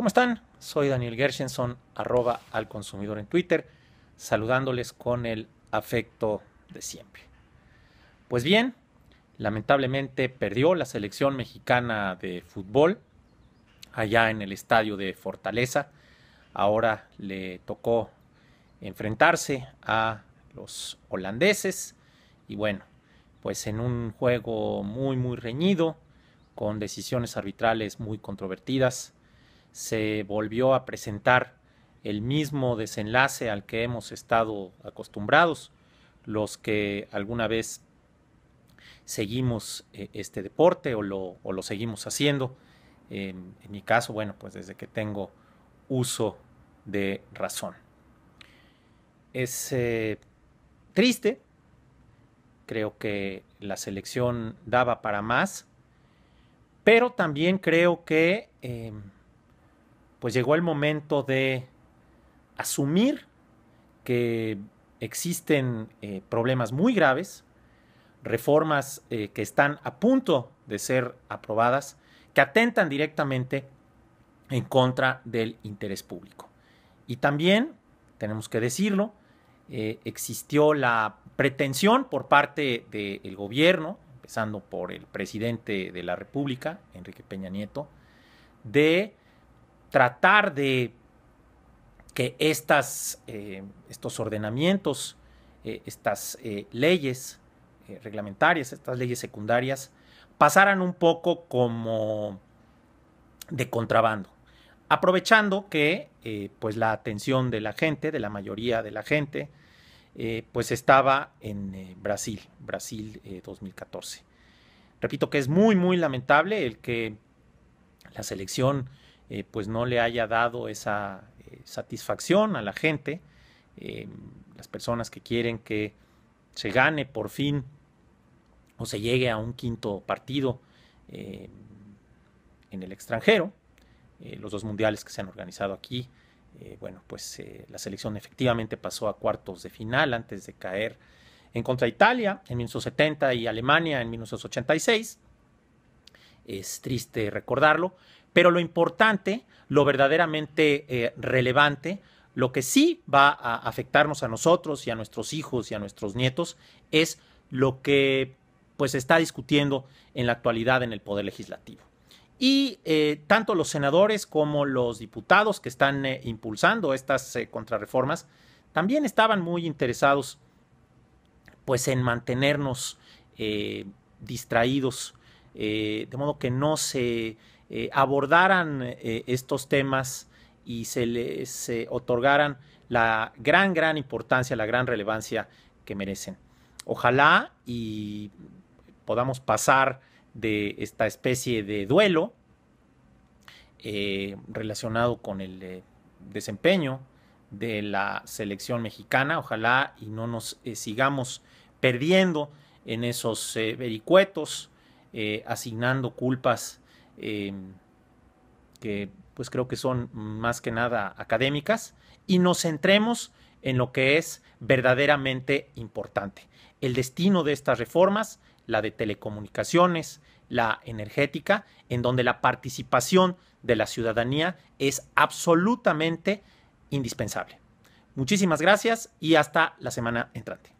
¿Cómo están? Soy Daniel Gershenson, arroba al consumidor en Twitter, saludándoles con el afecto de siempre. Pues bien, lamentablemente perdió la selección mexicana de fútbol allá en el estadio de Fortaleza. Ahora le tocó enfrentarse a los holandeses y bueno, pues en un juego muy muy reñido, con decisiones arbitrales muy controvertidas, se volvió a presentar el mismo desenlace al que hemos estado acostumbrados, los que alguna vez seguimos eh, este deporte o lo, seguimos haciendo. en mi caso, bueno, pues desde que tengo uso de razón. Es eh, triste, creo que la selección daba para más, pero también creo que em, pues llegó el momento de asumir que existen eh, problemas muy graves, reformas eh, que están a punto de ser aprobadas, que atentan directamente en contra del interés público. Y también, tenemos que decirlo, eh, existió la pretensión por parte del gobierno, empezando por el presidente de la República, Enrique Peña Nieto, de tratar de que estas, eh, estos ordenamientos, eh, estas eh, leyes reglamentarias, estas leyes secundarias, pasaran un poco como de contrabando, aprovechando que pues la atención de la gente, de la mayoría de la gente, pues estaba en Brasil, Brasil 2014. Repito que es muy, muy lamentable el que la selección eh, pues no le haya dado esa eh, satisfacción a la gente, eh, las personas que quieren que se gane por fin o se llegue a un quinto partido en el extranjero, los dos mundiales que se han organizado aquí, bueno, pues la selección efectivamente pasó a cuartos de final antes de caer en contra de Italia en 1970 y Alemania en 1986 es triste recordarlo, pero lo importante, lo verdaderamente eh, relevante, lo que sí va a afectarnos a nosotros y a nuestros hijos y a nuestros nietos es lo que pues se está discutiendo en la actualidad en el Poder Legislativo. Y eh, tanto los senadores como los diputados que están eh, impulsando estas contrarreformas también estaban muy interesados pues en mantenernos distraídos eh, de modo que no se eh, abordaran eh, estos temas y se les otorgaran la gran, gran importancia, la gran relevancia que merecen. Ojalá y podamos pasar de esta especie de duelo relacionado con el desempeño de la selección mexicana. Ojalá y no nos sigamos perdiendo en esos vericuetos eh, asignando culpas em, que pues creo que son más que nada académicas y nos centremos en lo que es verdaderamente importante, el destino de estas reformas, la de telecomunicaciones, la energética, en donde la participación de la ciudadanía es absolutamente indispensable. Muchísimas gracias y hasta la semana entrante.